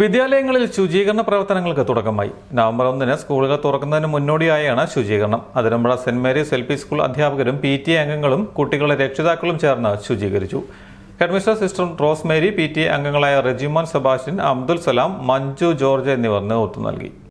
വിദ്യാലയങ്ങളിൽ ശുചീകരണ പ്രവർത്തനങ്ങൾക്ക് തുടക്കമായി നവംബർ ഒന്നിന് സ്കൂളുകൾ തുറക്കുന്നതിന് മുന്നോടിയായാണ് ശുചീകരണം Athirampuzha Saint Mary's L P school അധ്യാപകരും പി ടി അംഗങ്ങളും കുട്ടികളുടെ രക്ഷിതാക്കളും ചേർന്ന് ശുചീകരിച്ചു headmistress sister Rosemary P T അംഗങ്ങളായ റെജിമോൻ സബാഷിൻ അബ്ദുൽ സലാം മഞ്ജു ജോർജ് എന്നിവർ നേതൃത്വം നൽകി